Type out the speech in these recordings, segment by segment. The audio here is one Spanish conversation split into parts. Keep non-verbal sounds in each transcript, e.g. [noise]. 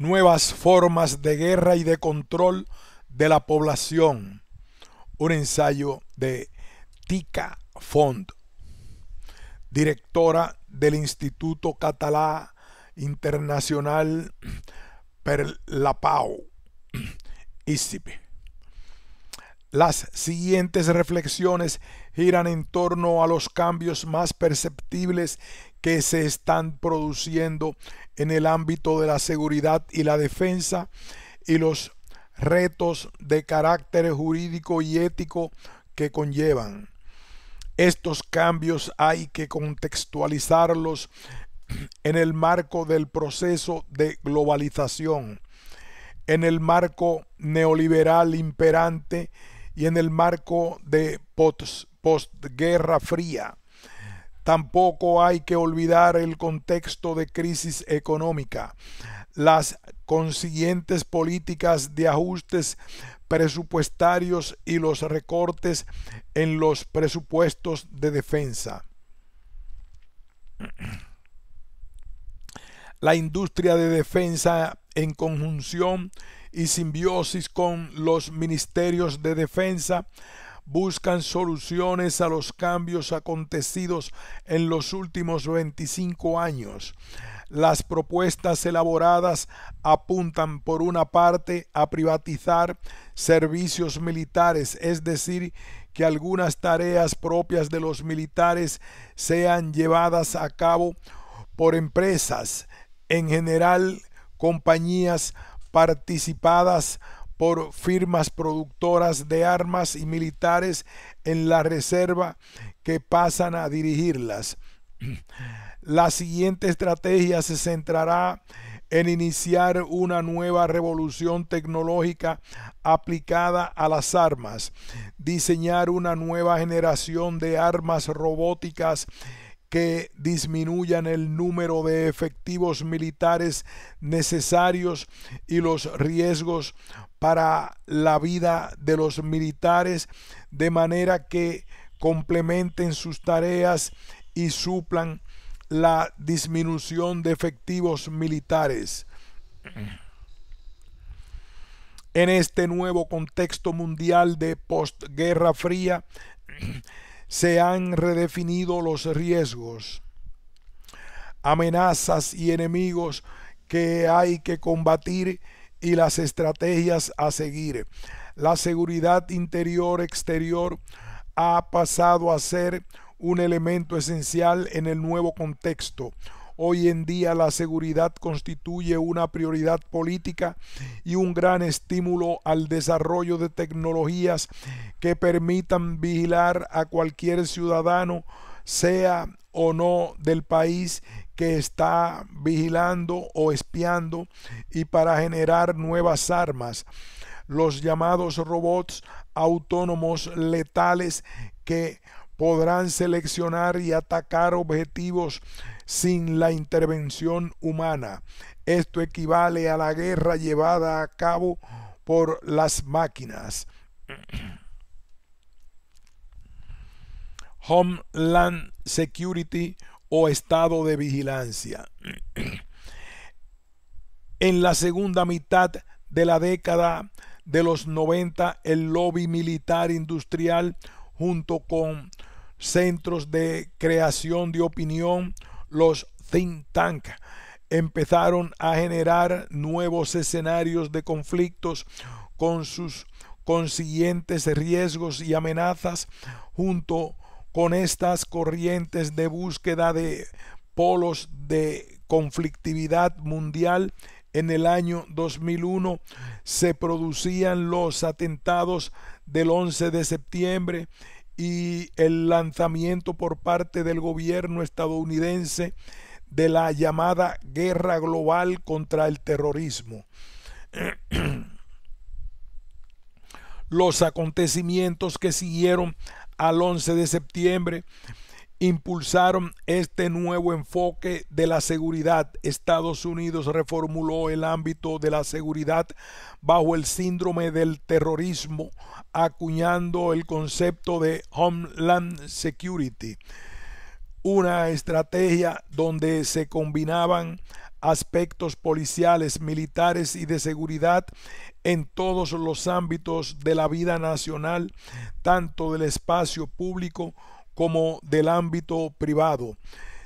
nuevas formas de guerra y de control de la población. Un ensayo de Tika Font, directora del Instituto Catalá Internacional per la Pau, ISIPE. Las siguientes reflexiones giran en torno a los cambios más perceptibles que se están produciendo en el ámbito de la seguridad y la defensa y los retos de carácter jurídico y ético que conllevan. Estos cambios hay que contextualizarlos en el marco del proceso de globalización, en el marco neoliberal imperante y en el marco de postguerra fría. Tampoco hay que olvidar el contexto de crisis económica, las consiguientes políticas de ajustes presupuestarios y los recortes en los presupuestos de defensa. [clears throat] La industria de defensa en conjunción y simbiosis con los ministerios de defensa buscan soluciones a los cambios acontecidos en los últimos 25 años. Las propuestas elaboradas apuntan por una parte a privatizar servicios militares, es decir, que algunas tareas propias de los militares sean llevadas a cabo por empresas, en general compañías participadas por firmas productoras de armas y militares en la reserva que pasan a dirigirlas. [clears throat] La siguiente estrategia se centrará en iniciar una nueva revolución tecnológica aplicada a las armas, diseñar una nueva generación de armas robóticas que disminuyan el número de efectivos militares necesarios y los riesgos para la vida de los militares, de manera que complementen sus tareas y suplan la disminución de efectivos militares. En este nuevo contexto mundial de postguerra fría, se han redefinido los riesgos, amenazas y enemigos que hay que combatir y las estrategias a seguir. La seguridad interior-exterior ha pasado a ser un elemento esencial en el nuevo contexto. Hoy en día la seguridad constituye una prioridad política y un gran estímulo al desarrollo de tecnologías que permitan vigilar a cualquier ciudadano, sea o no del país que está vigilando o espiando y para generar nuevas armas. Los llamados robots autónomos letales que podrán seleccionar y atacar objetivos sin la intervención humana. Esto equivale a la guerra llevada a cabo por las máquinas. Homeland Security o estado de vigilancia. [clears throat] En la segunda mitad de la década de los 90, el lobby militar industrial, junto con centros de creación de opinión, los think tank, empezaron a generar nuevos escenarios de conflictos con sus consiguientes riesgos y amenazas junto con estas corrientes de búsqueda de polos de conflictividad mundial, en el año 2001 se producían los atentados del 11 de septiembre y el lanzamiento por parte del gobierno estadounidense de la llamada guerra global contra el terrorismo. [clears throat] Los acontecimientos que siguieron al 11 de septiembre impulsaron este nuevo enfoque de la seguridad. Estados Unidos reformuló el ámbito de la seguridad bajo el síndrome del terrorismo, acuñando el concepto de Homeland Security, una estrategia donde se combinaban aspectos policiales, militares y de seguridad en todos los ámbitos de la vida nacional, tanto del espacio público como del ámbito privado.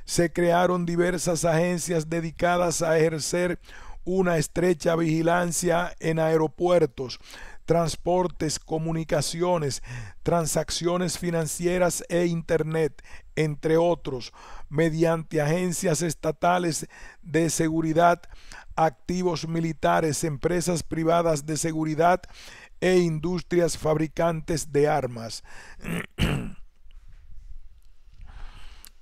Se crearon diversas agencias dedicadas a ejercer una estrecha vigilancia en aeropuertos, transportes, comunicaciones, transacciones financieras e Internet, entre otros, mediante agencias estatales de seguridad, activos militares, empresas privadas de seguridad e industrias fabricantes de armas. [clears throat]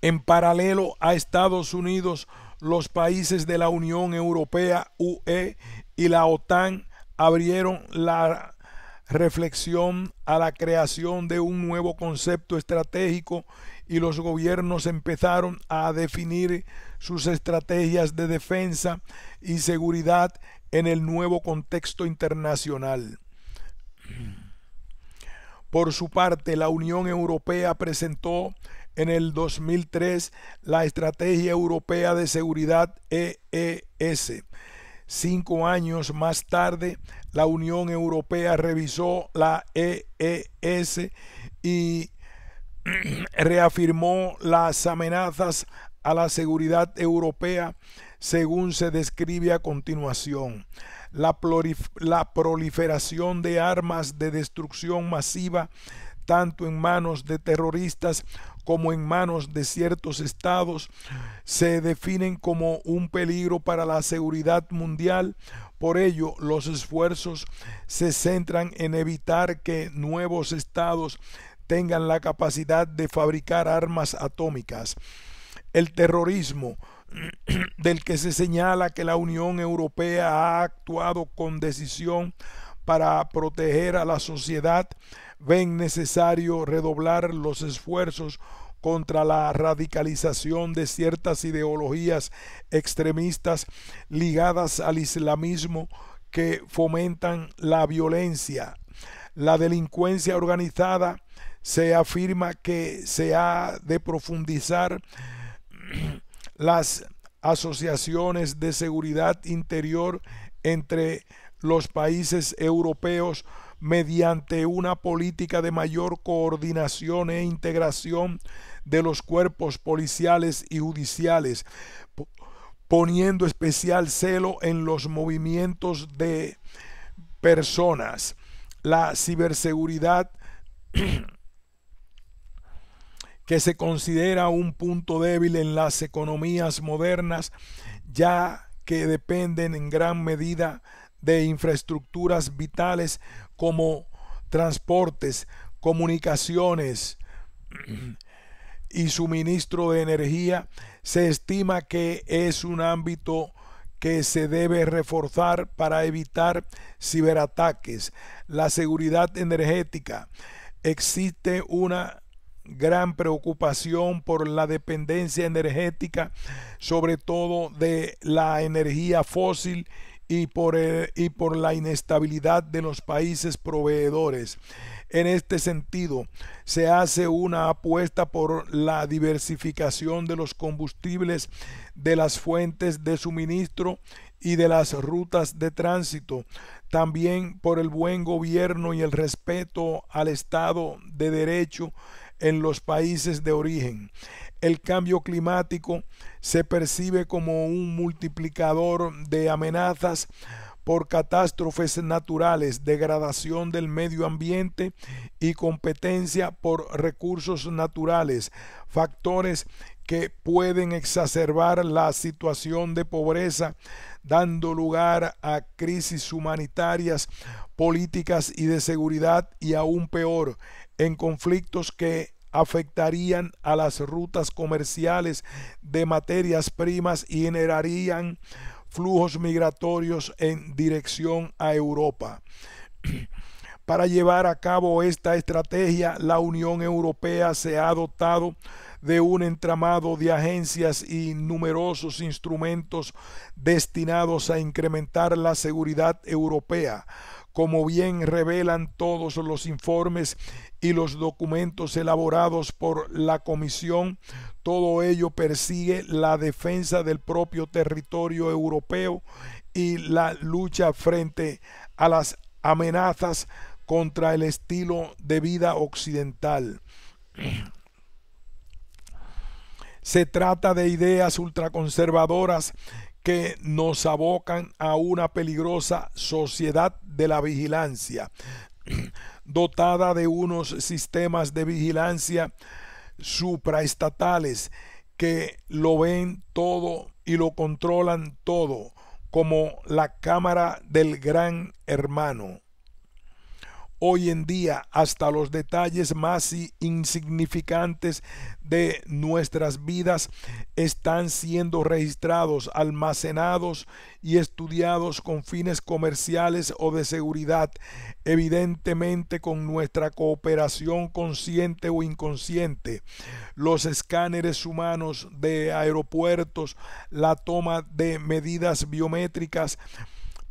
en paralelo a Estados Unidos, los países de la Unión Europea, UE, y la OTAN abrieron la reflexión a la creación de un nuevo concepto estratégico y los gobiernos empezaron a definir sus estrategias de defensa y seguridad en el nuevo contexto internacional. Por su parte, la Unión Europea presentó en el 2003 la Estrategia Europea de Seguridad EES. Cinco años más tarde, la Unión Europea revisó la EES y [clears throat] reafirmó las amenazas a la seguridad europea según se describe a continuación. La, proliferación de armas de destrucción masiva, tanto en manos de terroristas como en manos de ciertos estados, se definen como un peligro para la seguridad mundial. Por ello, los esfuerzos se centran en evitar que nuevos estados tengan la capacidad de fabricar armas atómicas. El terrorismo [clears throat] del que se señala que la Unión Europea ha actuado con decisión para proteger a la sociedad, ven necesario redoblar los esfuerzos contra la radicalización de ciertas ideologías extremistas ligadas al islamismo que fomentan la violencia, la delincuencia organizada se afirma que se ha de profundizar [clears throat] las asociaciones de seguridad interior entre los países europeos mediante una política de mayor coordinación e integración de los cuerpos policiales y judiciales, poniendo especial celo en los movimientos de personas. La ciberseguridad [clears throat] que se considera un punto débil en las economías modernas, ya que dependen en gran medida de infraestructuras vitales como transportes, comunicaciones y suministro de energía, se estima que es un ámbito que se debe reforzar para evitar ciberataques. La seguridad energética. Existe una gran preocupación por la dependencia energética, sobre todo de la energía fósil y por, eh, y por la inestabilidad de los países proveedores. En este sentido, se hace una apuesta por la diversificación de los combustibles, de las fuentes de suministro y de las rutas de tránsito, también por el buen gobierno y el respeto al Estado de Derecho en los países de origen. El cambio climático se percibe como un multiplicador de amenazas por catástrofes naturales, degradación del medio ambiente y competencia por recursos naturales, factores que pueden exacerbar la situación de pobreza, dando lugar a crisis humanitarias, políticas y de seguridad y aún peor, en conflictos que afectarían a las rutas comerciales de materias primas y generarían flujos migratorios en dirección a Europa. [clears throat] Para llevar a cabo esta estrategia, la Unión Europea se ha dotado de un entramado de agencias y numerosos instrumentos destinados a incrementar la seguridad europea, como bien revelan todos los informes y los documentos elaborados por la Comisión. Todo ello persigue la defensa del propio territorio europeo y la lucha frente a las amenazas contra el estilo de vida occidental. Se trata de ideas ultraconservadoras que nos abocan a una peligrosa sociedad de la vigilancia, [clears throat] dotada de unos sistemas de vigilancia supraestatales que lo ven todo y lo controlan todo, como la cámara del gran hermano hoy en día hasta los detalles más insignificantes de nuestras vidas están siendo registrados, almacenados y estudiados con fines comerciales o de seguridad, evidentemente con nuestra cooperación consciente o inconsciente. Los escáneres humanos de aeropuertos, la toma de medidas biométricas,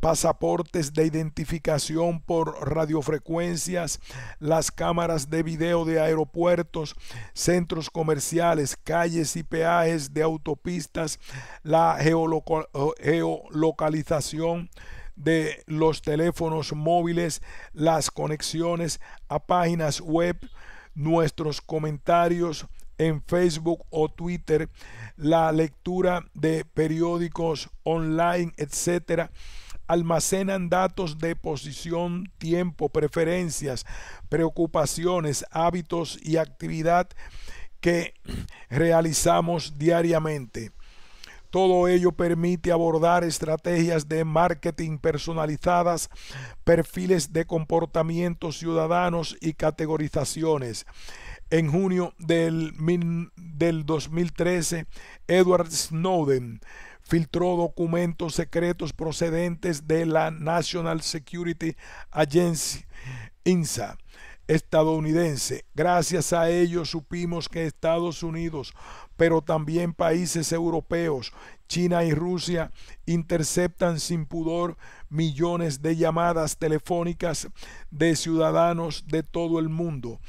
pasaportes de identificación por radiofrecuencias, las cámaras de video de aeropuertos, centros comerciales, calles y peajes de autopistas, la geolocalización de los teléfonos móviles, las conexiones a páginas web, nuestros comentarios en Facebook o Twitter, la lectura de periódicos online, etcétera almacenan datos de posición, tiempo, preferencias, preocupaciones, hábitos y actividad que [clears throat] realizamos diariamente. Todo ello permite abordar estrategias de marketing personalizadas, perfiles de comportamientos ciudadanos y categorizaciones. En junio del, del 2013, Edward Snowden filtró documentos secretos procedentes de la National Security Agency, INSA estadounidense. Gracias a ello supimos que Estados Unidos, pero también países europeos, China y Rusia interceptan sin pudor millones de llamadas telefónicas de ciudadanos de todo el mundo.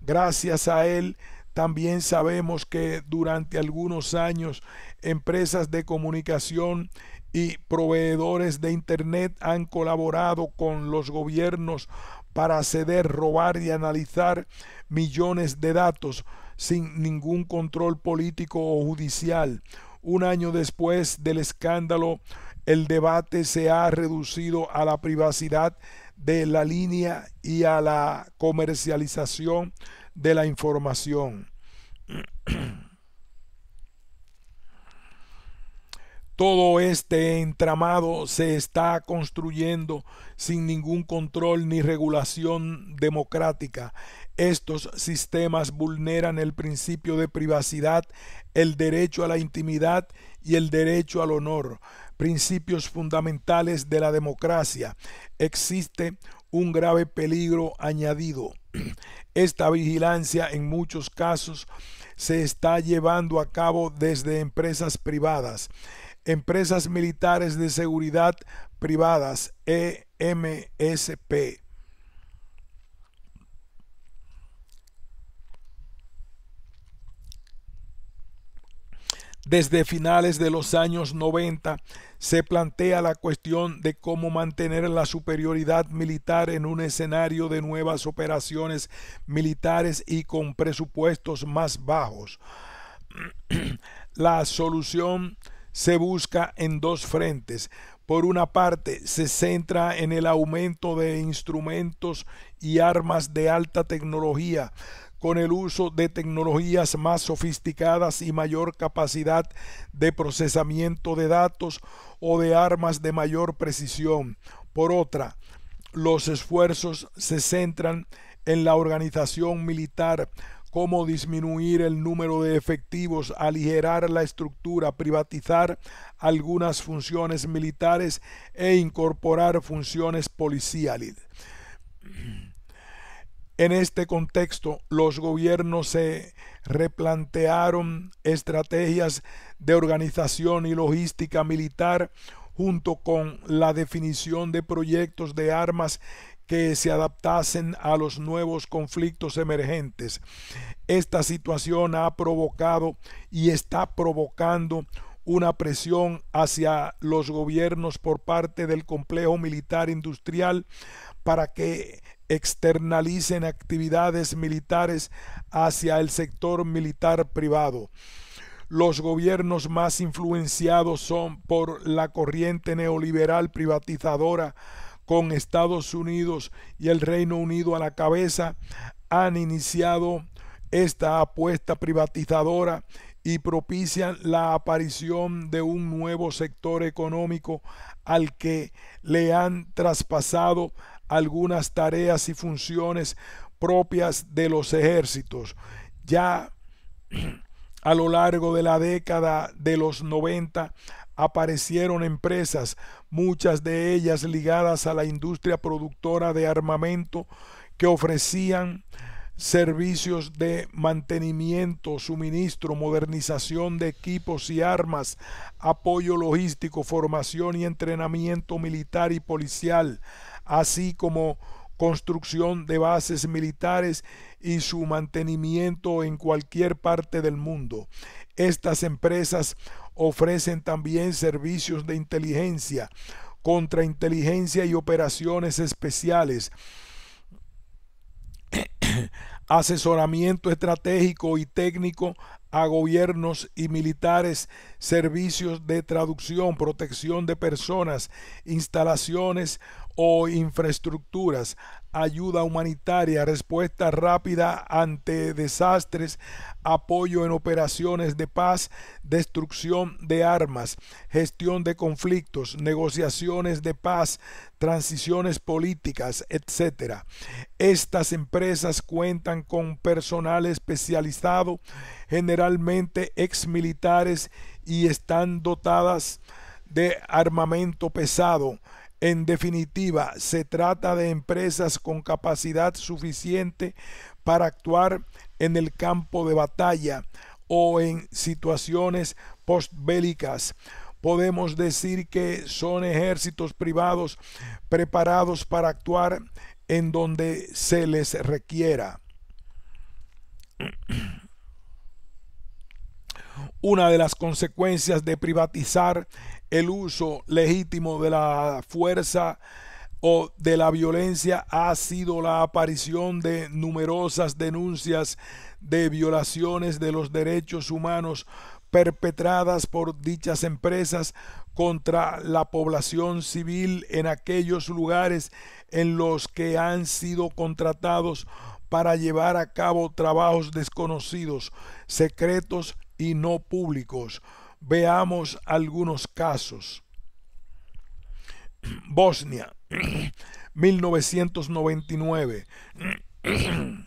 Gracias a él, también sabemos que durante algunos años empresas de comunicación y proveedores de Internet han colaborado con los gobiernos para ceder, robar y analizar millones de datos sin ningún control político o judicial. Un año después del escándalo, el debate se ha reducido a la privacidad de la línea y a la comercialización de la información. [clears throat] Todo este entramado se está construyendo sin ningún control ni regulación democrática. Estos sistemas vulneran el principio de privacidad, el derecho a la intimidad y el derecho al honor, principios fundamentales de la democracia. Existe un grave peligro añadido. [clears throat] Esta vigilancia en muchos casos se está llevando a cabo desde empresas privadas, empresas militares de seguridad privadas, EMSP, Desde finales de los años 90 se plantea la cuestión de cómo mantener la superioridad militar en un escenario de nuevas operaciones militares y con presupuestos más bajos. [clears throat] la solución se busca en dos frentes. Por una parte, se centra en el aumento de instrumentos y armas de alta tecnología, con el uso de tecnologías más sofisticadas y mayor capacidad de procesamiento de datos o de armas de mayor precisión. Por otra, los esfuerzos se centran en la organización militar, como disminuir el número de efectivos, aligerar la estructura, privatizar algunas funciones militares e incorporar funciones policiales. En este contexto, los gobiernos se replantearon estrategias de organización y logística militar junto con la definición de proyectos de armas que se adaptasen a los nuevos conflictos emergentes. Esta situación ha provocado y está provocando una presión hacia los gobiernos por parte del complejo militar industrial para que externalicen actividades militares hacia el sector militar privado. Los gobiernos más influenciados son por la corriente neoliberal privatizadora con Estados Unidos y el Reino Unido a la cabeza, han iniciado esta apuesta privatizadora y propician la aparición de un nuevo sector económico al que le han traspasado algunas tareas y funciones propias de los ejércitos. Ya a lo largo de la década de los 90 aparecieron empresas, muchas de ellas ligadas a la industria productora de armamento, que ofrecían servicios de mantenimiento, suministro, modernización de equipos y armas, apoyo logístico, formación y entrenamiento militar y policial, así como construcción de bases militares y su mantenimiento en cualquier parte del mundo. Estas empresas ofrecen también servicios de inteligencia, contrainteligencia y operaciones especiales, [clears throat] asesoramiento estratégico y técnico a gobiernos y militares, servicios de traducción, protección de personas, instalaciones o infraestructuras, ayuda humanitaria, respuesta rápida ante desastres, apoyo en operaciones de paz, destrucción de armas, gestión de conflictos, negociaciones de paz, transiciones políticas, etc. Estas empresas cuentan con personal especializado, generalmente exmilitares y están dotadas de armamento pesado en definitiva, se trata de empresas con capacidad suficiente para actuar en el campo de batalla o en situaciones postbélicas. Podemos decir que son ejércitos privados preparados para actuar en donde se les requiera. Una de las consecuencias de privatizar el uso legítimo de la fuerza o de la violencia ha sido la aparición de numerosas denuncias de violaciones de los derechos humanos perpetradas por dichas empresas contra la población civil en aquellos lugares en los que han sido contratados para llevar a cabo trabajos desconocidos, secretos y no públicos. Veamos algunos casos. Bosnia, 1999. [clears throat] [clears throat]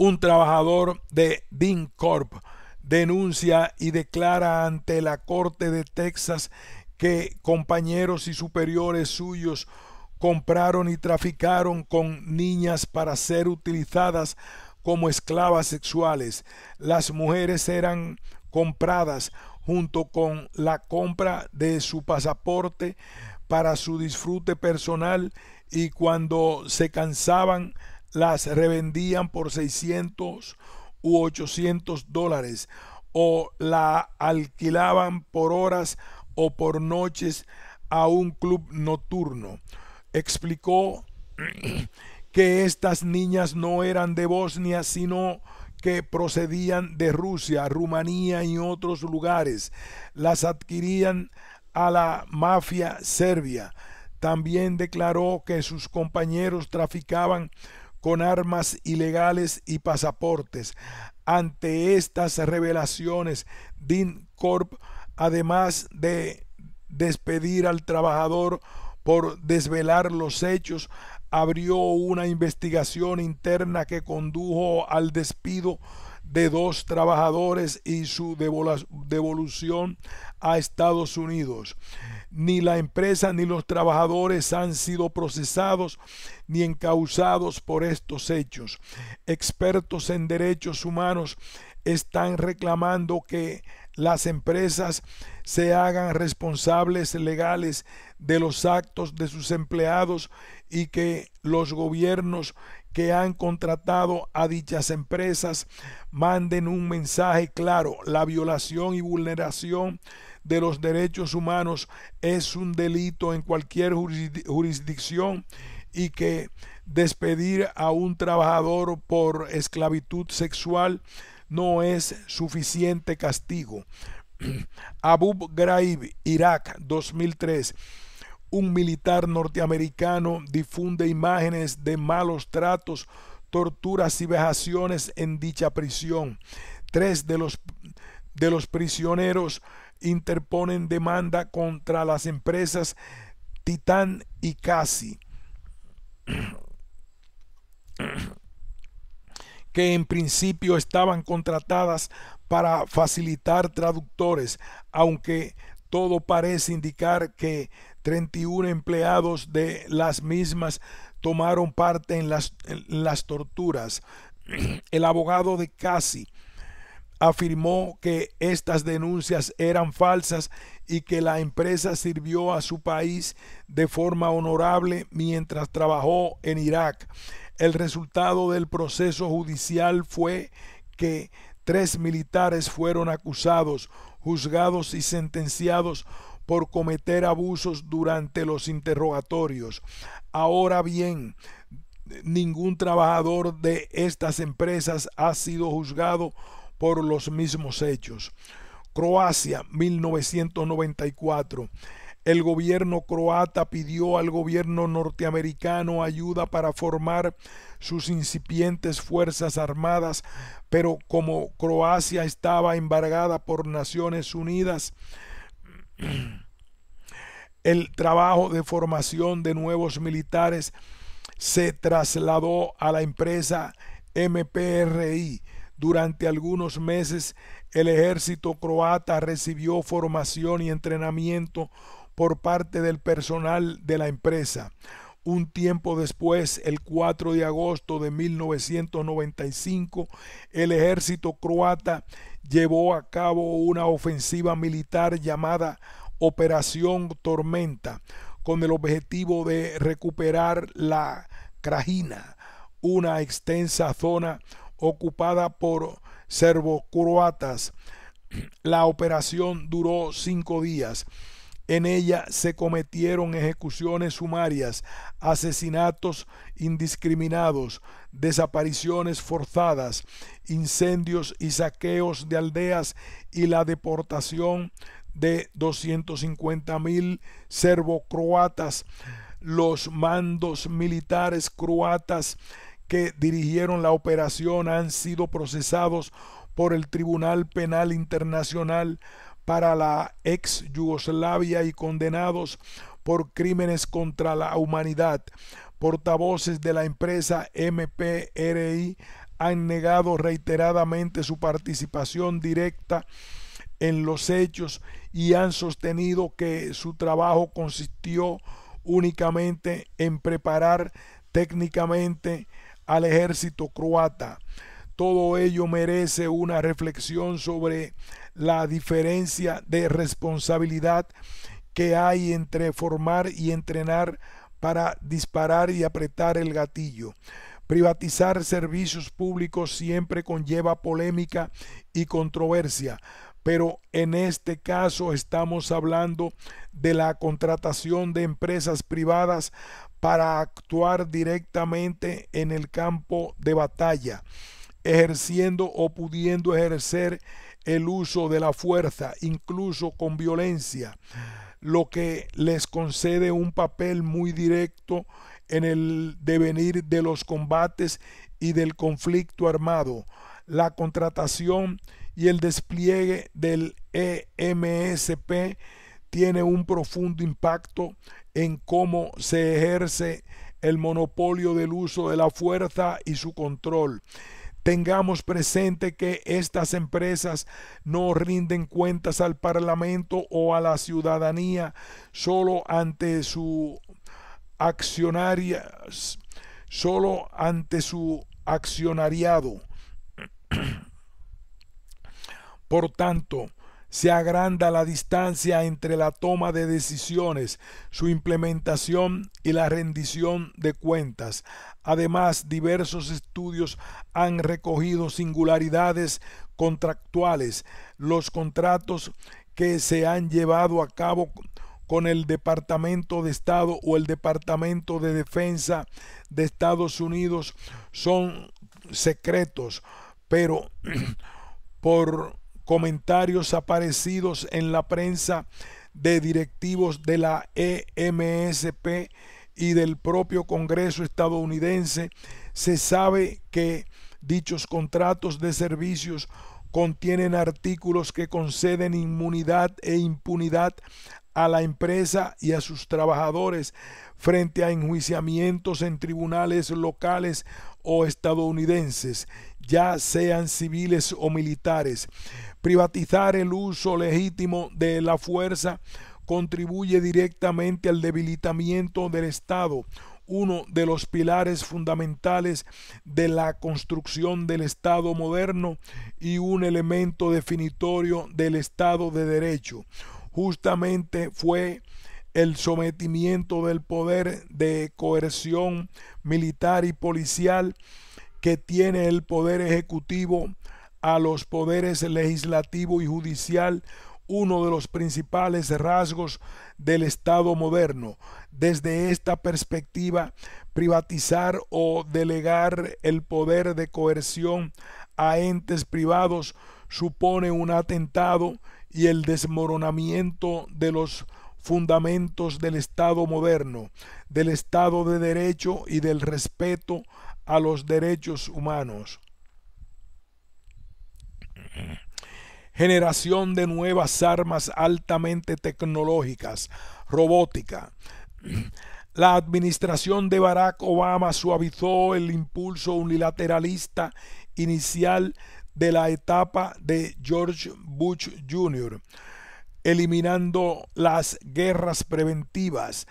Un trabajador de DINCORP denuncia y declara ante la Corte de Texas que compañeros y superiores suyos compraron y traficaron con niñas para ser utilizadas como esclavas sexuales. Las mujeres eran compradas junto con la compra de su pasaporte para su disfrute personal y cuando se cansaban las revendían por 600 u 800 dólares o la alquilaban por horas o por noches a un club nocturno. Explicó [clears throat] que estas niñas no eran de Bosnia, sino que procedían de Rusia, Rumanía y otros lugares. Las adquirían a la mafia serbia. También declaró que sus compañeros traficaban con armas ilegales y pasaportes. Ante estas revelaciones, Din Corp, además de despedir al trabajador por desvelar los hechos, abrió una investigación interna que condujo al despido de dos trabajadores y su devolución a Estados Unidos. Ni la empresa ni los trabajadores han sido procesados ni encausados por estos hechos. Expertos en derechos humanos están reclamando que las empresas se hagan responsables legales de los actos de sus empleados y que los gobiernos que han contratado a dichas empresas manden un mensaje claro. La violación y vulneración de los derechos humanos es un delito en cualquier jurisdicción y que despedir a un trabajador por esclavitud sexual no es suficiente castigo. [clears throat] Abu Ghraib, Irak, 2003. Un militar norteamericano difunde imágenes de malos tratos, torturas y vejaciones en dicha prisión. Tres de los, de los prisioneros interponen demanda contra las empresas Titán y Casi, [clears throat] que en principio estaban contratadas para facilitar traductores, aunque todo parece indicar que 31 empleados de las mismas tomaron parte en las, las torturas. [clears throat] El abogado de Casi afirmó que estas denuncias eran falsas y que la empresa sirvió a su país de forma honorable mientras trabajó en Irak. El resultado del proceso judicial fue que Tres militares fueron acusados, juzgados y sentenciados por cometer abusos durante los interrogatorios. Ahora bien, ningún trabajador de estas empresas ha sido juzgado por los mismos hechos. Croacia, 1994. El gobierno croata pidió al gobierno norteamericano ayuda para formar sus incipientes fuerzas armadas, pero como Croacia estaba embargada por Naciones Unidas, [clears throat] el trabajo de formación de nuevos militares se trasladó a la empresa MPRI. Durante algunos meses el ejército croata recibió formación y entrenamiento por parte del personal de la empresa. Un tiempo después, el 4 de agosto de 1995, el ejército croata llevó a cabo una ofensiva militar llamada Operación Tormenta, con el objetivo de recuperar la Krajina, una extensa zona ocupada por serbocroatas. La operación duró cinco días en ella se cometieron ejecuciones sumarias, asesinatos indiscriminados, desapariciones forzadas, incendios y saqueos de aldeas y la deportación de 250.000 serbocroatas. Los mandos militares croatas que dirigieron la operación han sido procesados por el Tribunal Penal Internacional para la ex Yugoslavia y condenados por crímenes contra la humanidad. Portavoces de la empresa MPRI han negado reiteradamente su participación directa en los hechos y han sostenido que su trabajo consistió únicamente en preparar técnicamente al ejército croata. Todo ello merece una reflexión sobre la diferencia de responsabilidad que hay entre formar y entrenar para disparar y apretar el gatillo. Privatizar servicios públicos siempre conlleva polémica y controversia, pero en este caso estamos hablando de la contratación de empresas privadas para actuar directamente en el campo de batalla ejerciendo o pudiendo ejercer el uso de la fuerza, incluso con violencia, lo que les concede un papel muy directo en el devenir de los combates y del conflicto armado. La contratación y el despliegue del EMSP tiene un profundo impacto en cómo se ejerce el monopolio del uso de la fuerza y su control. Tengamos presente que estas empresas no rinden cuentas al Parlamento o a la ciudadanía solo ante su accionarias, solo ante su accionariado. [clears throat] Por tanto, se agranda la distancia entre la toma de decisiones, su implementación y la rendición de cuentas. Además, diversos estudios han recogido singularidades contractuales, los contratos que se han llevado a cabo con el Departamento de Estado o el Departamento de Defensa de Estados Unidos son secretos, pero [clears throat] por comentarios aparecidos en la prensa de directivos de la EMSP y del propio Congreso estadounidense, se sabe que dichos contratos de servicios contienen artículos que conceden inmunidad e impunidad a la empresa y a sus trabajadores frente a enjuiciamientos en tribunales locales o estadounidenses, ya sean civiles o militares. Privatizar el uso legítimo de la fuerza contribuye directamente al debilitamiento del Estado, uno de los pilares fundamentales de la construcción del Estado moderno y un elemento definitorio del Estado de Derecho. Justamente fue el sometimiento del poder de coerción militar y policial que tiene el poder ejecutivo a los poderes legislativo y judicial, uno de los principales rasgos del Estado moderno. Desde esta perspectiva, privatizar o delegar el poder de coerción a entes privados supone un atentado y el desmoronamiento de los fundamentos del Estado moderno, del Estado de Derecho y del respeto a los derechos humanos. Generación de nuevas armas altamente tecnológicas, robótica. La administración de Barack Obama suavizó el impulso unilateralista inicial de la etapa de George Bush Jr eliminando las guerras preventivas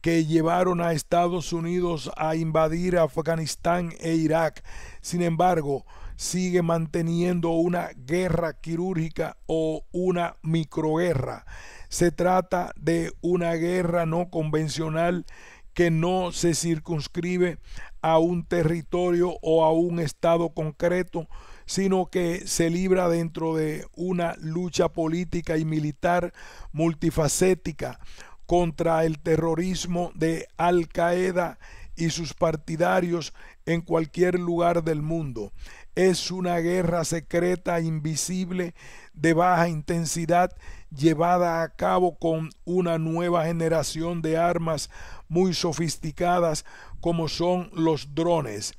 que llevaron a Estados Unidos a invadir Afganistán e Irak. Sin embargo, sigue manteniendo una guerra quirúrgica o una microguerra. Se trata de una guerra no convencional que no se circunscribe a un territorio o a un estado concreto, sino que se libra dentro de una lucha política y militar multifacética contra el terrorismo de Al Qaeda y sus partidarios en cualquier lugar del mundo. Es una guerra secreta, invisible, de baja intensidad, llevada a cabo con una nueva generación de armas muy sofisticadas como son los drones.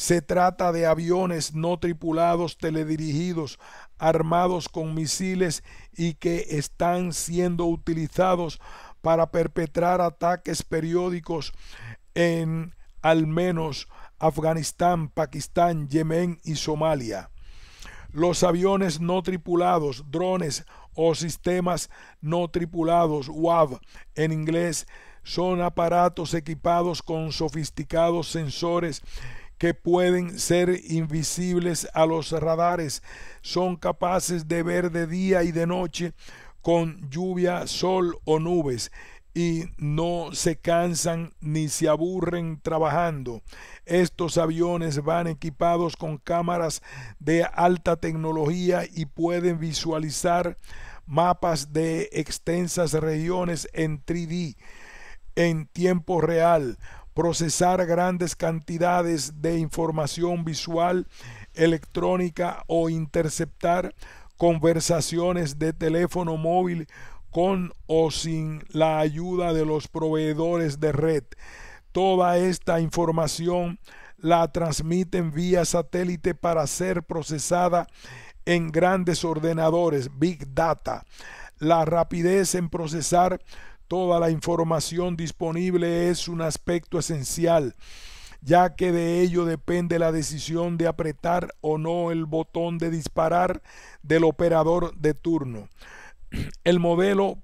Se trata de aviones no tripulados teledirigidos, armados con misiles y que están siendo utilizados para perpetrar ataques periódicos en al menos Afganistán, Pakistán, Yemen y Somalia. Los aviones no tripulados, drones o sistemas no tripulados, UAV en inglés, son aparatos equipados con sofisticados sensores que pueden ser invisibles a los radares, son capaces de ver de día y de noche con lluvia, sol o nubes, y no se cansan ni se aburren trabajando. Estos aviones van equipados con cámaras de alta tecnología y pueden visualizar mapas de extensas regiones en 3D en tiempo real procesar grandes cantidades de información visual, electrónica o interceptar conversaciones de teléfono móvil con o sin la ayuda de los proveedores de red. Toda esta información la transmiten vía satélite para ser procesada en grandes ordenadores, Big Data. La rapidez en procesar Toda la información disponible es un aspecto esencial, ya que de ello depende la decisión de apretar o no el botón de disparar del operador de turno. El modelo,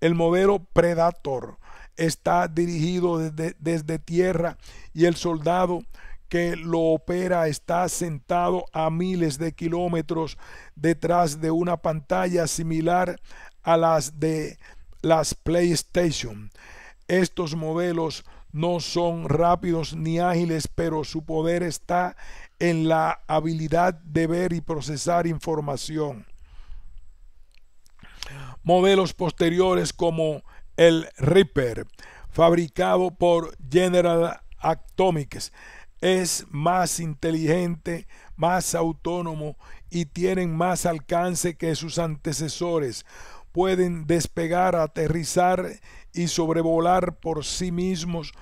el modelo Predator está dirigido desde, desde tierra y el soldado que lo opera está sentado a miles de kilómetros detrás de una pantalla similar a las de las PlayStation. Estos modelos no son rápidos ni ágiles, pero su poder está en la habilidad de ver y procesar información. Modelos posteriores como el Reaper, fabricado por General Atomics, es más inteligente, más autónomo y tienen más alcance que sus antecesores pueden despegar, aterrizar y sobrevolar por sí mismos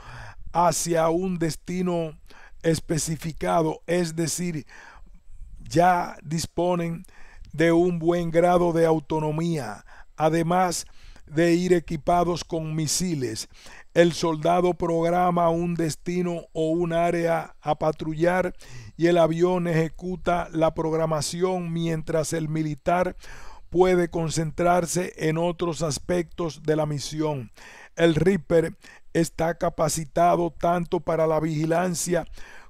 hacia un destino especificado, es decir, ya disponen de un buen grado de autonomía, además de ir equipados con misiles. El soldado programa un destino o un área a patrullar y el avión ejecuta la programación mientras el militar puede concentrarse en otros aspectos de la misión. El Reaper está capacitado tanto para la vigilancia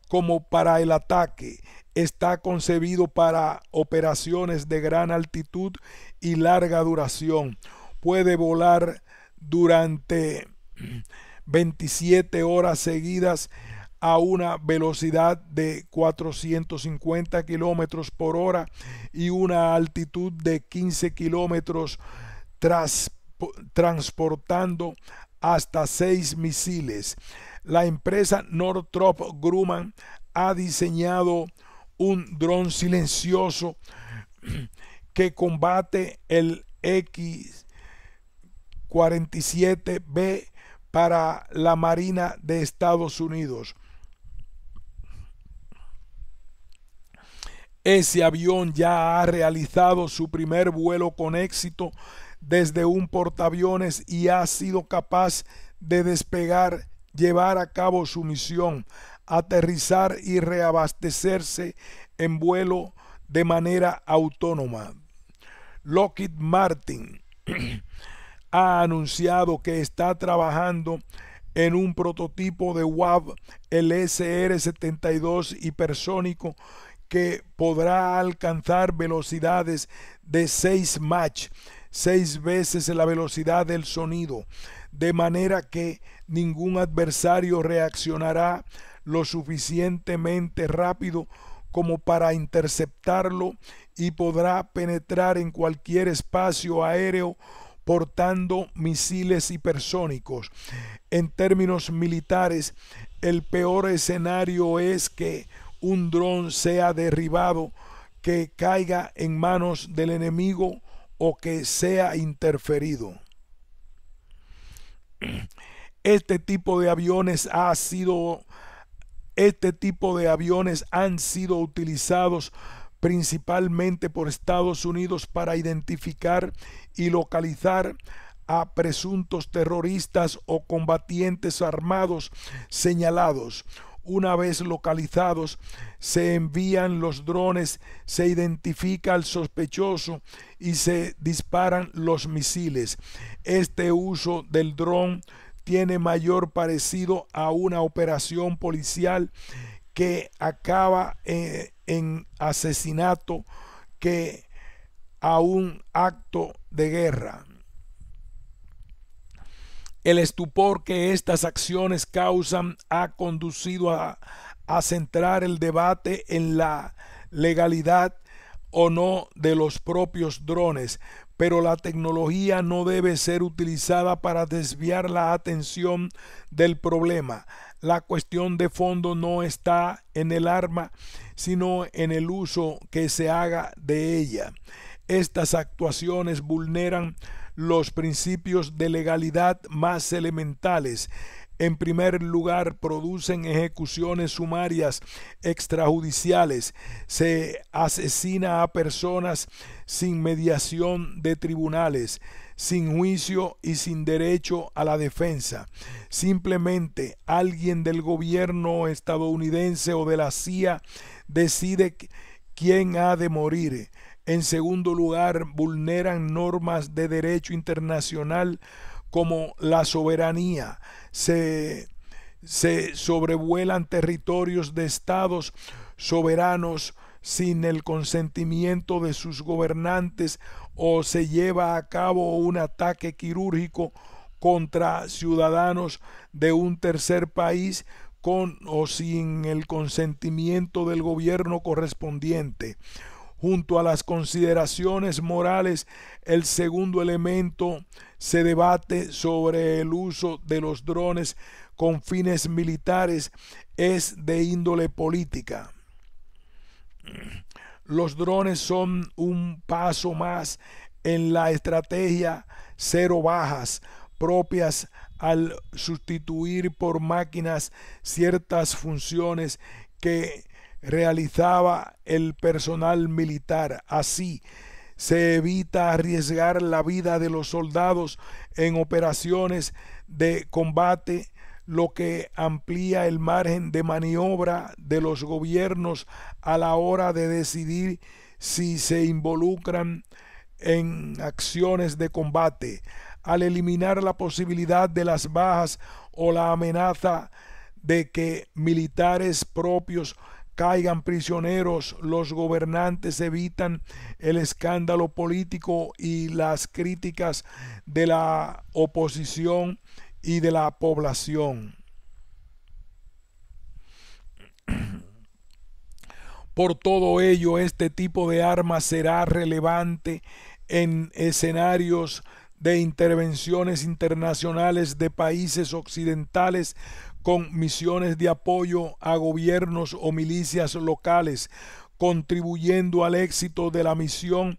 como para el ataque. Está concebido para operaciones de gran altitud y larga duración. Puede volar durante 27 [clears throat] horas seguidas a una velocidad de 450 kilómetros por hora y una altitud de 15 kilómetros transportando hasta seis misiles. La empresa Northrop Grumman ha diseñado un dron silencioso [clears throat] que combate el X-47B para la Marina de Estados Unidos. Ese avión ya ha realizado su primer vuelo con éxito desde un portaaviones y ha sido capaz de despegar, llevar a cabo su misión, aterrizar y reabastecerse en vuelo de manera autónoma. Lockheed Martin [clears throat] ha anunciado que está trabajando en un prototipo de WAV LSR-72 hipersónico que podrá alcanzar velocidades de 6 Mach, 6 veces la velocidad del sonido, de manera que ningún adversario reaccionará lo suficientemente rápido como para interceptarlo y podrá penetrar en cualquier espacio aéreo portando misiles hipersónicos. En términos militares, el peor escenario es que un dron sea derribado, que caiga en manos del enemigo o que sea interferido. Este tipo de aviones ha sido este tipo de aviones han sido utilizados principalmente por Estados Unidos para identificar y localizar a presuntos terroristas o combatientes armados señalados una vez localizados, se envían los drones, se identifica al sospechoso y se disparan los misiles. Este uso del dron tiene mayor parecido a una operación policial que acaba eh, en, asesinato que a un acto de guerra. El estupor que estas acciones causan ha conducido a, centrar el debate en la legalidad o no de los propios drones, pero la tecnología no debe ser utilizada para desviar la atención del problema. La cuestión de fondo no está en el arma, sino en el uso que se haga de ella. Estas actuaciones vulneran los principios de legalidad más elementales. En primer lugar, producen ejecuciones sumarias extrajudiciales. Se asesina a personas sin mediación de tribunales, sin juicio y sin derecho a la defensa. Simplemente alguien del gobierno estadounidense o de la CIA decide quién ha de morir en segundo lugar, vulneran normas de derecho internacional como la soberanía. Se, sobrevuelan territorios de estados soberanos sin el consentimiento de sus gobernantes o se lleva a cabo un ataque quirúrgico contra ciudadanos de un tercer país con o sin el consentimiento del gobierno correspondiente. Junto a las consideraciones morales, el segundo elemento se debate sobre el uso de los drones con fines militares es de índole política. Los drones son un paso más en la estrategia cero bajas propias al sustituir por máquinas ciertas funciones que realizaba el personal militar. Así se evita arriesgar la vida de los soldados en operaciones de combate, lo que amplía el margen de maniobra de los gobiernos a la hora de decidir si se involucran en acciones de combate. Al eliminar la posibilidad de las bajas o la amenaza de que militares propios caigan prisioneros, los gobernantes evitan el escándalo político y las críticas de la oposición y de la población. [clears throat] Por todo ello, este tipo de arma será relevante en escenarios de intervenciones internacionales de países occidentales con misiones de apoyo a gobiernos o milicias locales, contribuyendo al éxito de la misión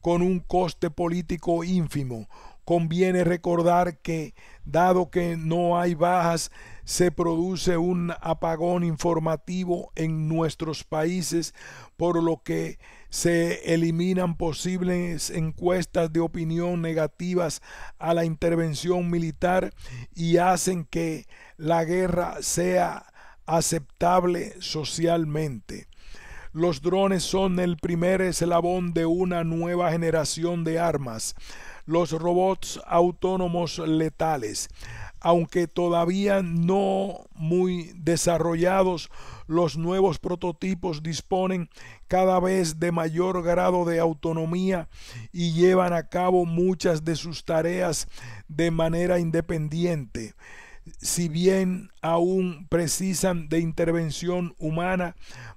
con un coste político ínfimo. Conviene recordar que, dado que no hay bajas, se produce un apagón informativo en nuestros países, por lo que se eliminan posibles encuestas de opinión negativas a la intervención militar y hacen que la guerra sea aceptable socialmente. Los drones son el primer eslabón de una nueva generación de armas, los robots autónomos letales. Aunque todavía no muy desarrollados, los nuevos prototipos disponen cada vez de mayor grado de autonomía y llevan a cabo muchas de sus tareas de manera independiente si bien aún precisan de intervención humana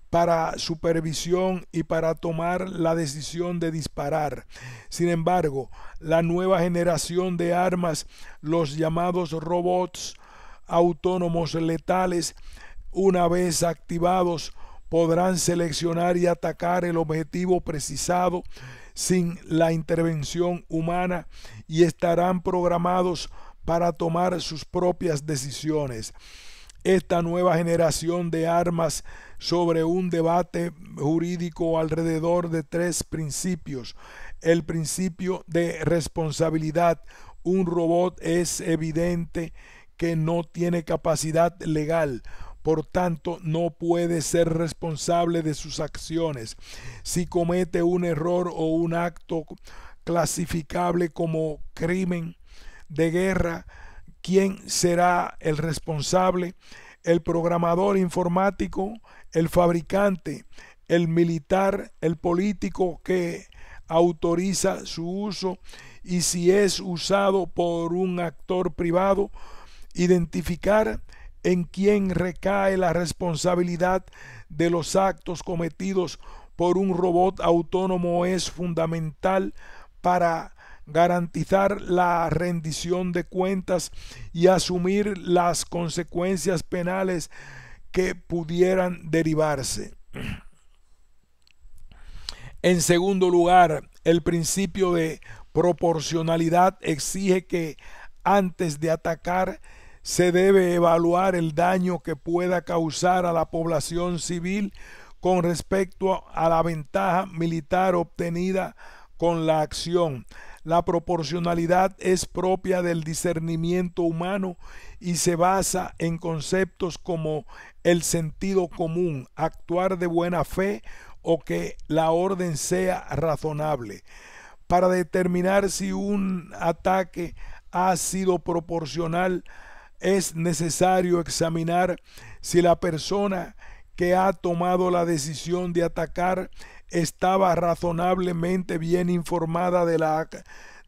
para supervisión y para tomar la decisión de disparar. Sin embargo, la nueva generación de armas, los llamados robots autónomos letales, una vez activados, podrán seleccionar y atacar el objetivo precisado sin la intervención humana y estarán programados para tomar sus propias decisiones. Esta nueva generación de armas sobre un debate jurídico alrededor de tres principios. El principio de responsabilidad. Un robot es evidente que no tiene capacidad legal por tanto no puede ser responsable de sus acciones. Si comete un error o un acto clasificable como crimen, de guerra, quién será el responsable, el programador informático, el fabricante, el militar, el político que autoriza su uso y si es usado por un actor privado, identificar en quién recae la responsabilidad de los actos cometidos por un robot autónomo es fundamental para garantizar la rendición de cuentas y asumir las consecuencias penales que pudieran derivarse. En segundo lugar, el principio de proporcionalidad exige que antes de atacar se debe evaluar el daño que pueda causar a la población civil con respecto a la ventaja militar obtenida con la acción. La proporcionalidad es propia del discernimiento humano y se basa en conceptos como el sentido común, actuar de buena fe o que la orden sea razonable. Para determinar si un ataque ha sido proporcional, es necesario examinar si la persona que ha tomado la decisión de atacar estaba razonablemente bien informada de la,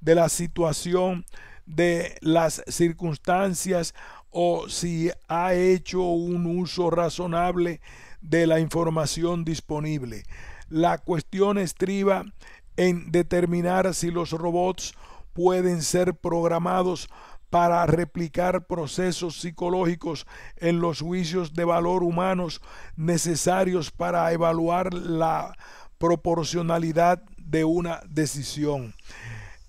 de la situación, de las circunstancias o si ha hecho un uso razonable de la información disponible. La cuestión estriba en determinar si los robots pueden ser programados para replicar procesos psicológicos en los juicios de valor humanos necesarios para evaluar la proporcionalidad de una decisión.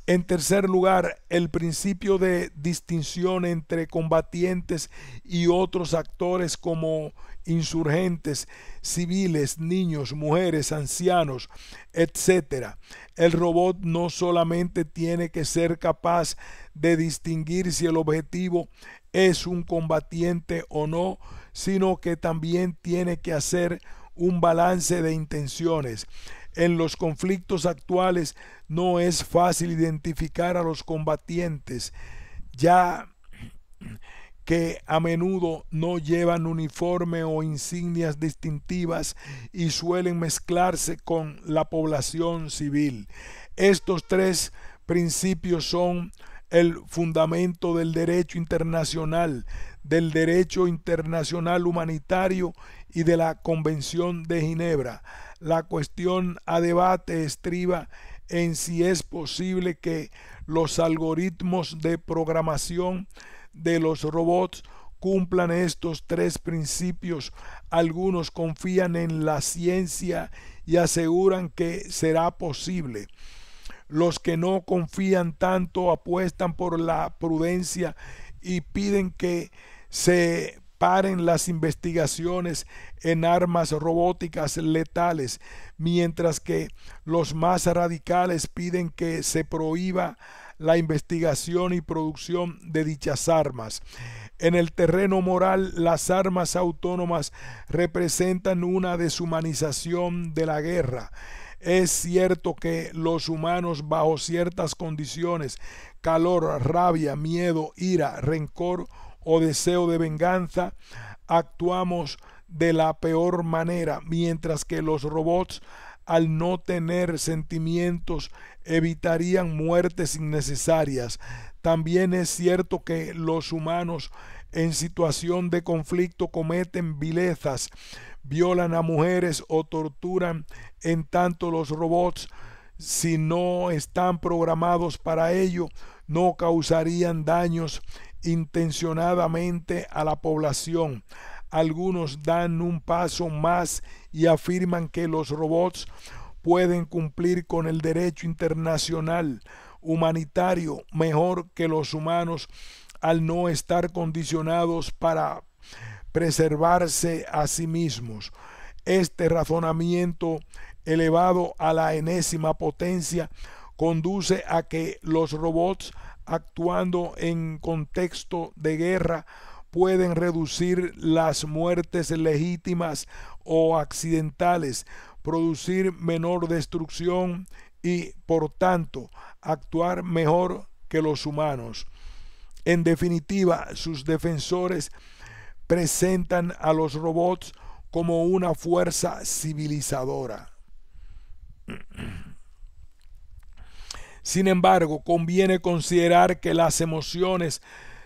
En tercer lugar, el principio de distinción entre combatientes y otros actores como insurgentes, civiles, niños, mujeres, ancianos, etc. El robot no solamente tiene que ser capaz de distinguir si el objetivo es un combatiente o no, sino que también tiene que hacer un balance de intenciones. En los conflictos actuales no es fácil identificar a los combatientes, ya que a menudo no llevan uniforme o insignias distintivas y suelen mezclarse con la población civil. Estos tres principios son el fundamento del derecho internacional, del Derecho Internacional Humanitario y de la Convención de Ginebra. La cuestión a debate estriba en si es posible que los algoritmos de programación de los robots cumplan estos tres principios. Algunos confían en la ciencia y aseguran que será posible. Los que no confían tanto apuestan por la prudencia y piden que se paren las investigaciones en armas robóticas letales, mientras que los más radicales piden que se prohíba la investigación y producción de dichas armas. En el terreno moral, las armas autónomas representan una deshumanización de la guerra. Es cierto que los humanos bajo ciertas condiciones, calor, rabia, miedo, ira, rencor, o deseo de venganza, actuamos de la peor manera, mientras que los robots, al no tener sentimientos, evitarían muertes innecesarias. También es cierto que los humanos en situación de conflicto cometen vilezas, violan a mujeres o torturan, en tanto los robots, si no están programados para ello, no causarían daños intencionadamente a la población. Algunos dan un paso más y afirman que los robots pueden cumplir con el derecho internacional humanitario mejor que los humanos al no estar condicionados para preservarse a sí mismos. Este razonamiento elevado a la enésima potencia conduce a que los robots actuando en contexto de guerra pueden reducir las muertes legítimas o accidentales, producir menor destrucción y, por tanto, actuar mejor que los humanos. En definitiva, sus defensores presentan a los robots como una fuerza civilizadora. [clears throat] Sin embargo, conviene considerar que las emociones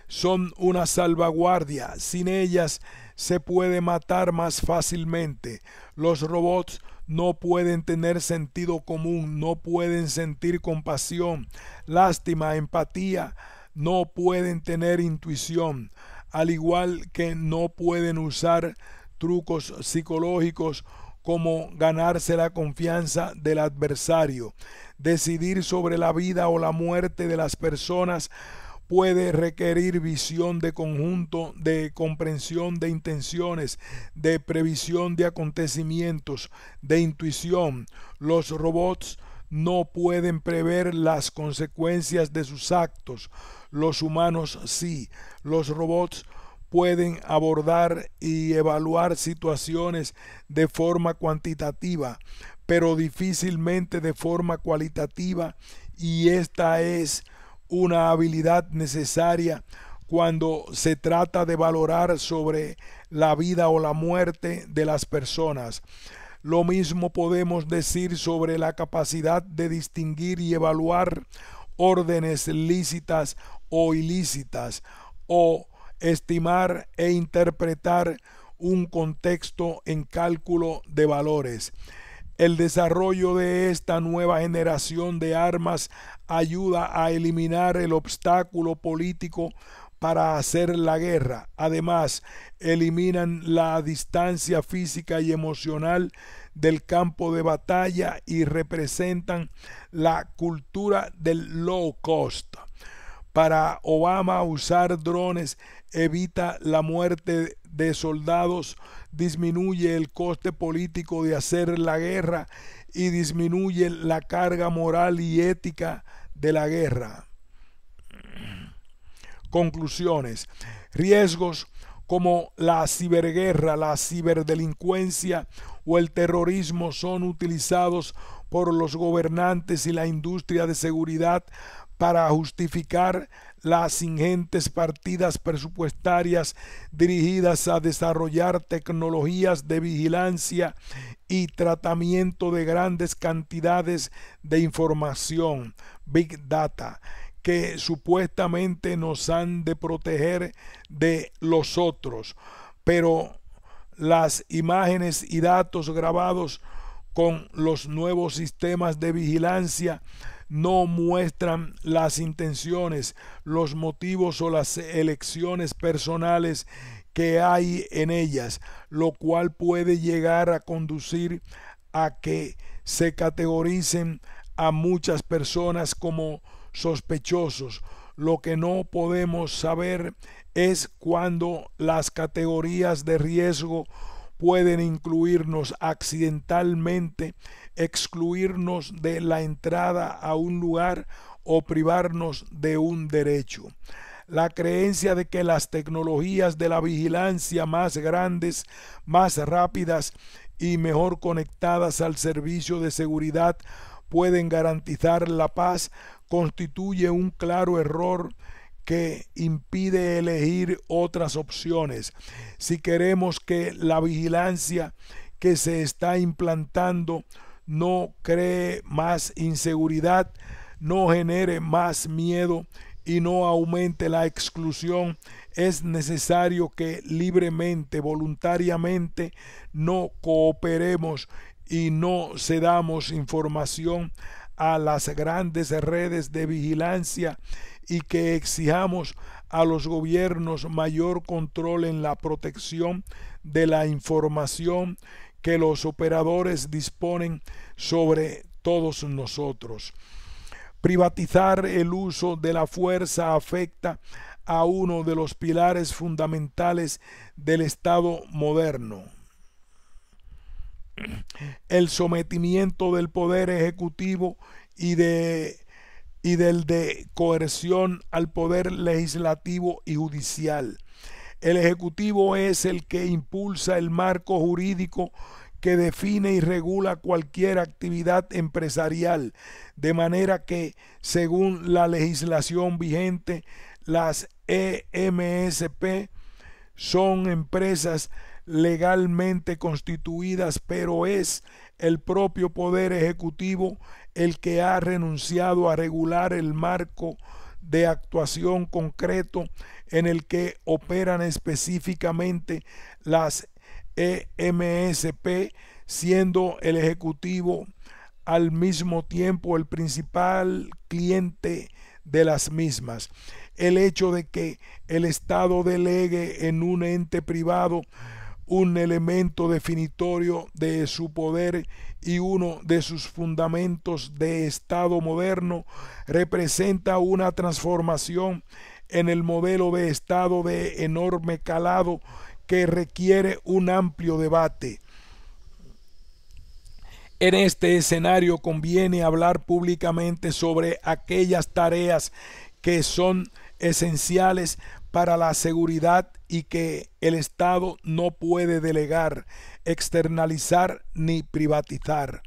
son una salvaguardia. Sin ellas se puede matar más fácilmente. Los robots no pueden tener sentido común, no pueden sentir compasión, lástima, empatía, no pueden tener intuición, al igual que no pueden usar trucos psicológicos como ganarse la confianza del adversario. Decidir sobre la vida o la muerte de las personas puede requerir visión de conjunto, de comprensión de intenciones, de previsión de acontecimientos, de intuición. Los robots no pueden prever las consecuencias de sus actos. Los humanos sí. Los robots pueden abordar y evaluar situaciones de forma cuantitativa, pero difícilmente de forma cualitativa y esta es una habilidad necesaria cuando se trata de valorar sobre la vida o la muerte de las personas. Lo mismo podemos decir sobre la capacidad de distinguir y evaluar órdenes lícitas o ilícitas o estimar e interpretar un contexto en cálculo de valores. El desarrollo de esta nueva generación de armas ayuda a eliminar el obstáculo político para hacer la guerra. Además, eliminan la distancia física y emocional del campo de batalla y representan la cultura del low cost. Para Obama usar drones evita la muerte de soldados, disminuye el coste político de hacer la guerra y disminuye la carga moral y ética de la guerra. Conclusiones. Riesgos como la ciberguerra, la ciberdelincuencia o el terrorismo son utilizados por los gobernantes y la industria de seguridad para justificar las ingentes partidas presupuestarias dirigidas a desarrollar tecnologías de vigilancia y tratamiento de grandes cantidades de información, Big Data, que supuestamente nos han de proteger de los otros. Pero las imágenes y datos grabados con los nuevos sistemas de vigilancia no muestran las intenciones, los motivos o las elecciones personales que hay en ellas, lo cual puede llegar a conducir a que se categoricen a muchas personas como sospechosos. Lo que no podemos saber es cuándo las categorías de riesgo pueden incluirnos accidentalmente, excluirnos de la entrada a un lugar o privarnos de un derecho. La creencia de que las tecnologías de la vigilancia más grandes, más rápidas y mejor conectadas al servicio de seguridad pueden garantizar la paz constituye un claro error que impide elegir otras opciones. Si queremos que la vigilancia que se está implantando no cree más inseguridad, no genere más miedo y no aumente la exclusión, es necesario que libremente, voluntariamente, no cooperemos y no cedamos información a las grandes redes de vigilancia y que exijamos a los gobiernos mayor control en la protección de la información que los operadores disponen sobre todos nosotros. Privatizar el uso de la fuerza afecta a uno de los pilares fundamentales del Estado moderno el sometimiento del poder ejecutivo y, de, y del de coerción al poder legislativo y judicial. El Ejecutivo es el que impulsa el marco jurídico que define y regula cualquier actividad empresarial, de manera que, según la legislación vigente, las EMSP son empresas legalmente constituidas, pero es el propio Poder Ejecutivo el que ha renunciado a regular el marco de actuación concreto en el que operan específicamente las EMSP, siendo el Ejecutivo al mismo tiempo el principal cliente de las mismas. El hecho de que el Estado delegue en un ente privado un elemento definitorio de su poder y uno de sus fundamentos de Estado moderno, representa una transformación en el modelo de Estado de enorme calado que requiere un amplio debate. En este escenario conviene hablar públicamente sobre aquellas tareas que son esenciales para la seguridad y que el Estado no puede delegar, externalizar ni privatizar,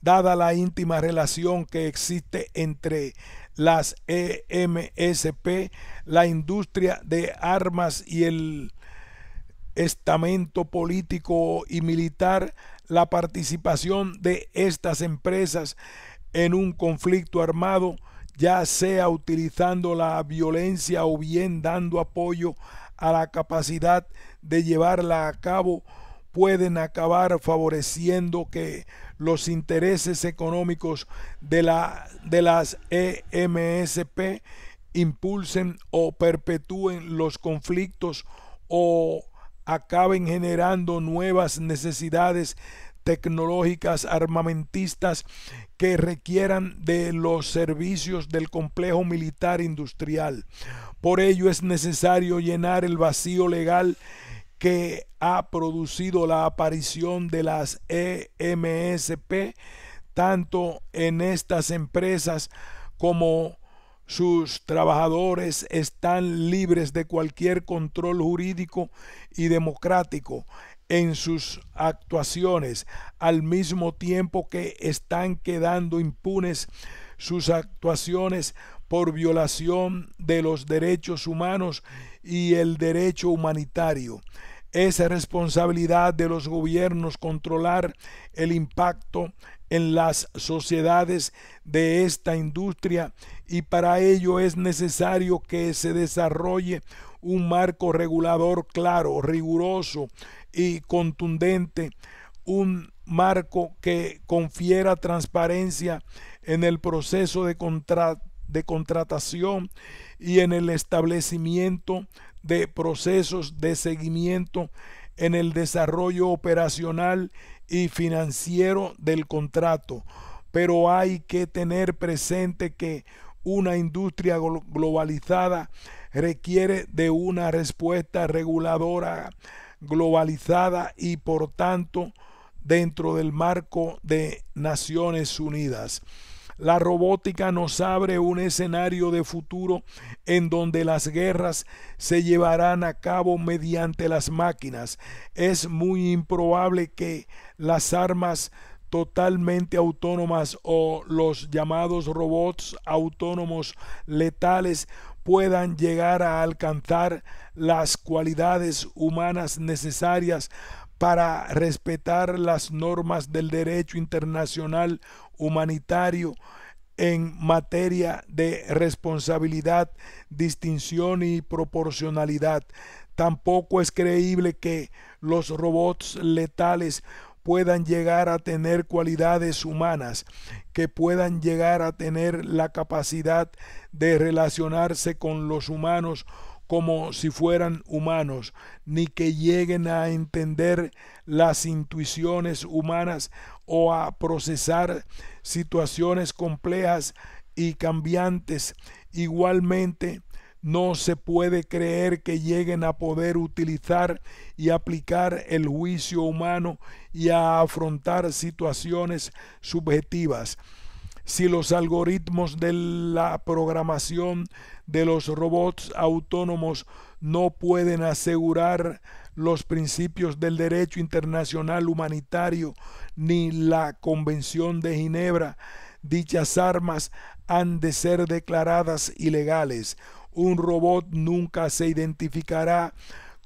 dada la íntima relación que existe entre las EMSP, la industria de armas y el estamento político y militar, la participación de estas empresas en un conflicto armado ya sea utilizando la violencia o bien dando apoyo a la capacidad de llevarla a cabo, pueden acabar favoreciendo que los intereses económicos de, la, de las EMSP impulsen o perpetúen los conflictos o acaben generando nuevas necesidades tecnológicas armamentistas que requieran de los servicios del complejo militar industrial. Por ello es necesario llenar el vacío legal que ha producido la aparición de las EMSP tanto en estas empresas como sus trabajadores están libres de cualquier control jurídico y democrático en sus actuaciones, al mismo tiempo que están quedando impunes sus actuaciones por violación de los derechos humanos y el derecho humanitario. Es responsabilidad de los gobiernos controlar el impacto en las sociedades de esta industria y para ello es necesario que se desarrolle un marco regulador claro, riguroso, y contundente, un marco que confiera transparencia en el proceso de, de contratación y en el establecimiento de procesos de seguimiento en el desarrollo operacional y financiero del contrato. Pero hay que tener presente que una industria globalizada requiere de una respuesta reguladora globalizada y por tanto dentro del marco de Naciones Unidas. La robótica nos abre un escenario de futuro en donde las guerras se llevarán a cabo mediante las máquinas. Es muy improbable que las armas totalmente autónomas o los llamados robots autónomos letales puedan llegar a alcanzar las cualidades humanas necesarias para respetar las normas del derecho internacional humanitario en materia de responsabilidad, distinción y proporcionalidad. Tampoco es creíble que los robots letales puedan llegar a tener cualidades humanas, que puedan llegar a tener la capacidad de relacionarse con los humanos como si fueran humanos, ni que lleguen a entender las intuiciones humanas o a procesar situaciones complejas y cambiantes. Igualmente, no se puede creer que lleguen a poder utilizar y aplicar el juicio humano y a afrontar situaciones subjetivas. Si los algoritmos de la programación de los robots autónomos no pueden asegurar los principios del derecho internacional humanitario ni la Convención de Ginebra, dichas armas han de ser declaradas ilegales. Un robot nunca se identificará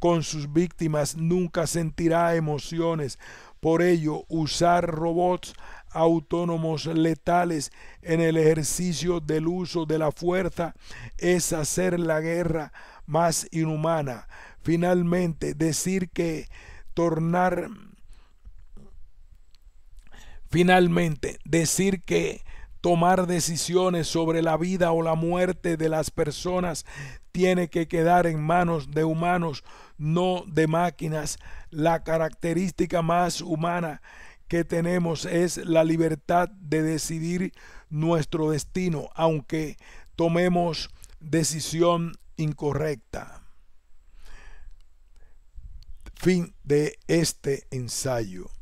con sus víctimas, nunca sentirá emociones. Por ello, usar robots autónomos letales en el ejercicio del uso de la fuerza es hacer la guerra más inhumana. Finalmente, decir que tornar Finalmente, decir que tomar decisiones sobre la vida o la muerte de las personas tiene que quedar en manos de humanos, no de máquinas. La característica más humana que tenemos es la libertad de decidir nuestro destino, aunque tomemos decisión incorrecta. Fin de este ensayo.